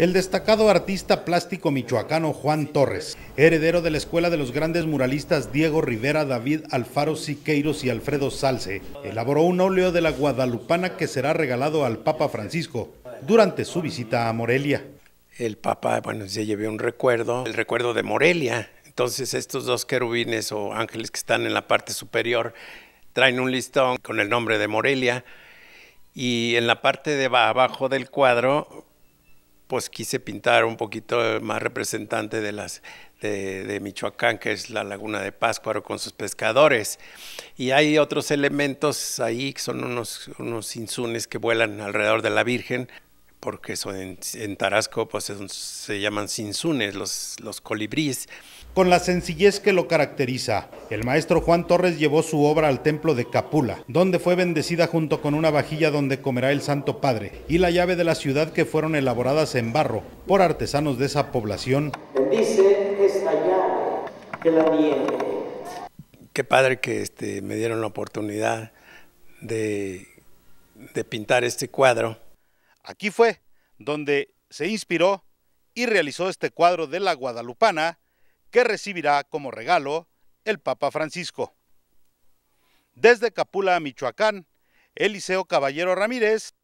el destacado artista plástico michoacano Juan Torres, heredero de la escuela de los grandes muralistas Diego Rivera, David Alfaro Siqueiros y Alfredo Salce, elaboró un óleo de la guadalupana que será regalado al Papa Francisco durante su visita a Morelia. El Papa, bueno, se llevó un recuerdo, el recuerdo de Morelia. Entonces estos dos querubines o ángeles que están en la parte superior traen un listón con el nombre de Morelia y en la parte de abajo del cuadro pues quise pintar un poquito más representante de las de, Michoacán, que es la Laguna de Páscuaro con sus pescadores. Y hay otros elementos ahí que son unos, unos insunes que vuelan alrededor de la Virgen, porque son en, Tarasco pues se llaman sinsunes, los, los colibríes. Con la sencillez que lo caracteriza, el maestro Juan Torres llevó su obra al templo de Capula, donde fue bendecida junto con una vajilla donde comerá el Santo Padre y la llave de la ciudad que fueron elaboradas en barro por artesanos de esa población. Bendice esta llave que la viene. Qué padre que este, me dieron la oportunidad de pintar este cuadro Aquí fue donde se inspiró y realizó este cuadro de la Guadalupana que recibirá como regalo el Papa Francisco. Desde Capula, Michoacán, Eliseo Caballero Ramírez,